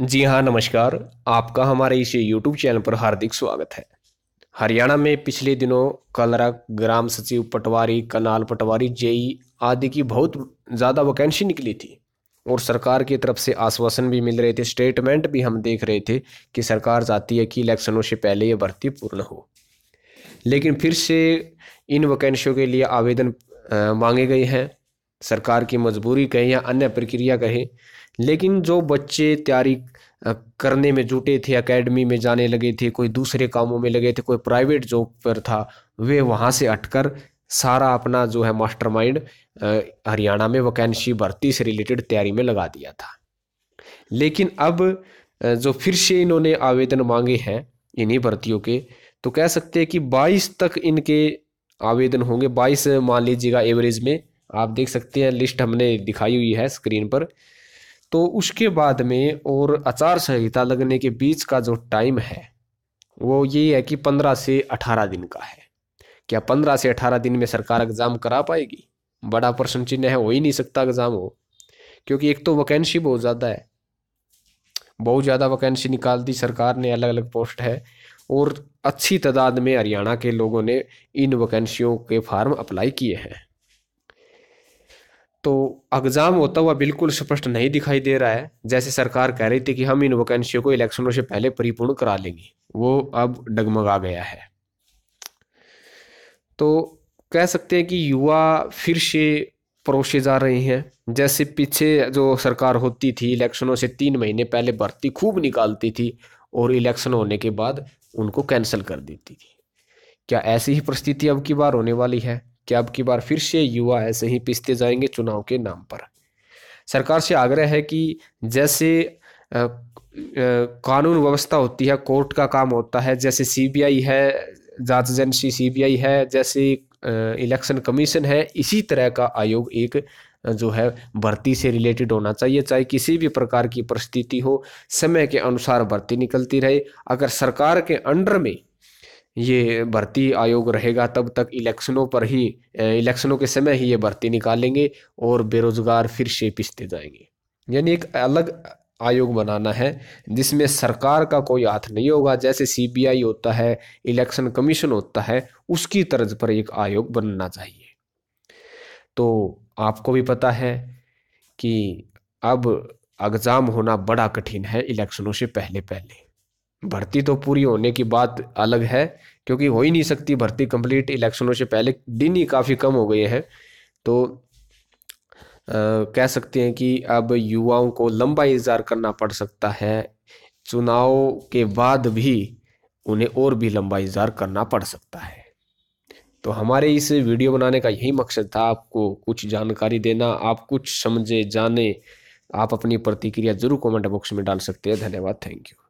जी हाँ नमस्कार आपका हमारे इस यूट्यूब चैनल पर हार्दिक स्वागत है हरियाणा में पिछले दिनों कलरा ग्राम सचिव पटवारी कनाल पटवारी जेई आदि की बहुत ज़्यादा वैकेंसी निकली थी और सरकार की तरफ से आश्वासन भी मिल रहे थे स्टेटमेंट भी हम देख रहे थे कि सरकार चाहती है कि इलेक्शनों से पहले ये भर्ती पूर्ण हो लेकिन फिर से इन वैकेंसियों के लिए आवेदन मांगे गए हैं सरकार की मजबूरी कहें या अन्य प्रक्रिया कहें लेकिन जो बच्चे तैयारी करने में जुटे थे एकेडमी में जाने लगे थे कोई दूसरे कामों में लगे थे कोई प्राइवेट जॉब पर था वे वहाँ से हटकर सारा अपना जो है मास्टरमाइंड हरियाणा में वैकेंसी भर्ती से रिलेटेड तैयारी में लगा दिया था लेकिन अब जो फिर से इन्होंने आवेदन मांगे हैं इन्हीं भर्तियों के तो कह सकते हैं कि 22 तक इनके आवेदन होंगे 22 मान लीजिएगा एवरेज में आप देख सकते हैं लिस्ट हमने दिखाई हुई है स्क्रीन पर तो उसके बाद में और आचार संहिता लगने के बीच का जो टाइम है वो ये है कि पंद्रह से अठारह दिन का है क्या पंद्रह से अठारह दिन में सरकार एग्ज़ाम करा पाएगी बड़ा प्रश्न चिन्ह है हो ही नहीं सकता एग्ज़ाम हो क्योंकि एक तो वैकेंसी बहुत ज़्यादा है बहुत ज़्यादा वैकेंसी निकाल दी सरकार ने अलग अलग पोस्ट है और अच्छी तादाद में हरियाणा के लोगों ने इन वैकेंसियों के फार्म अप्लाई किए हैं तो एग्ज़ाम होता हुआ बिल्कुल स्पष्ट नहीं दिखाई दे रहा है जैसे सरकार कह रही थी कि हम इन वैकेंसियों को इलेक्शनों से पहले परिपूर्ण करा लेंगे वो अब डगमगा गया है तो कह सकते हैं कि युवा फिर से परोसे जा रहे हैं जैसे पीछे जो सरकार होती थी इलेक्शनों से तीन महीने पहले भर्ती खूब निकालती थी और इलेक्शन होने के बाद उनको कैंसिल कर देती थी क्या ऐसी ही परिस्थिति अब की बार होने वाली है कि अब की बार फिर से युवा ऐसे ही पिसते जाएंगे चुनाव के नाम पर सरकार से आग्रह है कि जैसे कानून व्यवस्था होती है कोर्ट का काम होता है जैसे सीबीआई है जांच एजेंसी सीबीआई है जैसे इलेक्शन कमीशन है इसी तरह का आयोग एक जो है भर्ती से रिलेटेड होना चाहिए चाहे किसी भी प्रकार की परिस्थिति हो समय के अनुसार भर्ती निकलती रहे अगर सरकार के अंडर में ये भर्ती आयोग रहेगा तब तक इलेक्शनों पर ही इलेक्शनों के समय ही ये भर्ती निकालेंगे और बेरोज़गार फिर से पिछते जाएंगे यानी एक अलग आयोग बनाना है जिसमें सरकार का कोई हाथ नहीं होगा जैसे सीबीआई होता है इलेक्शन कमीशन होता है उसकी तर्ज पर एक आयोग बनना चाहिए तो आपको भी पता है कि अब एग्ज़ाम होना बड़ा कठिन है इलेक्शनों से पहले पहले भर्ती तो पूरी होने की बात अलग है क्योंकि हो ही नहीं सकती भर्ती कंप्लीट इलेक्शनों से पहले दिन ही काफ़ी कम हो गए हैं तो आ, कह सकते हैं कि अब युवाओं को लंबा इंतज़ार करना पड़ सकता है चुनाव के बाद भी उन्हें और भी लंबा इंतज़ार करना पड़ सकता है तो हमारे इस वीडियो बनाने का यही मकसद था आपको कुछ जानकारी देना आप कुछ समझे जाने आप अपनी प्रतिक्रिया जरूर कमेंट बॉक्स में डाल सकते हैं धन्यवाद थैंक यू